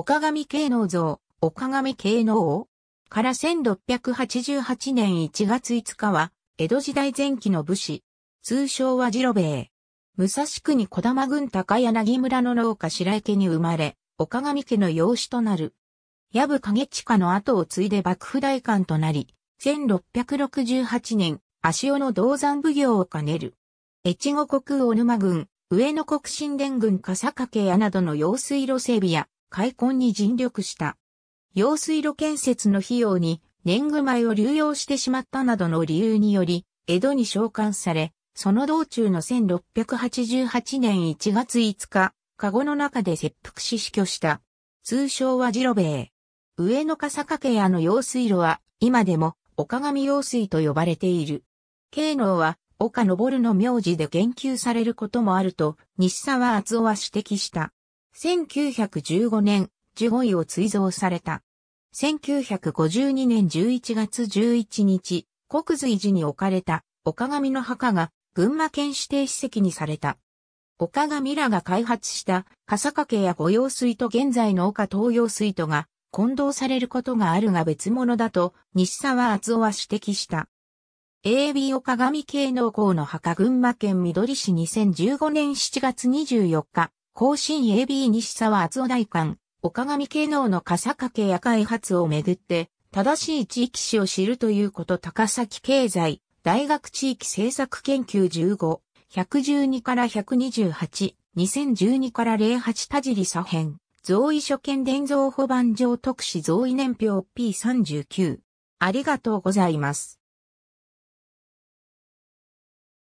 岡上慶能像、岡上慶能王から1688年1月5日は、江戸時代前期の武士、通称は次郎兵衛。武蔵国小玉郡高柳村の農家白池に生まれ、岡上家の養子となる。矢部影下の後を継いで幕府大官となり、1668年、足尾の銅山奉行を兼ねる。越後国小沼郡、上野国新殿郡笠掛屋などの用水路整備や、開墾に尽力した。用水路建設の費用に年貢米を流用してしまったなどの理由により、江戸に召喚され、その道中の1688年1月5日、籠の中で切腹し死去した。通称はジロベイ。上野笠掛屋の用水路は、今でも、岡上用水と呼ばれている。慶能は、岡昇の名字で言及されることもあると、西沢厚夫は指摘した。1915年、15位を追贈された。1952年11月11日、国随寺に置かれた、岡上の墓が、群馬県指定史跡にされた。岡上らが開発した笠掛や御用水と現在の岡東洋水とが混同されることがあるが別物だと西沢厚夫は指摘した。AB 岡上系農工の墓群馬県緑市2015年7月24日甲信 AB 西沢厚夫大官、岡上慶能の笠掛や開発をめぐって、正しい地域史を知るということ高崎経済、大学地域政策研究15、112から128、2012から08田尻左辺、増位所見伝蔵保番上特使増位年表 P39。ありがとうございます。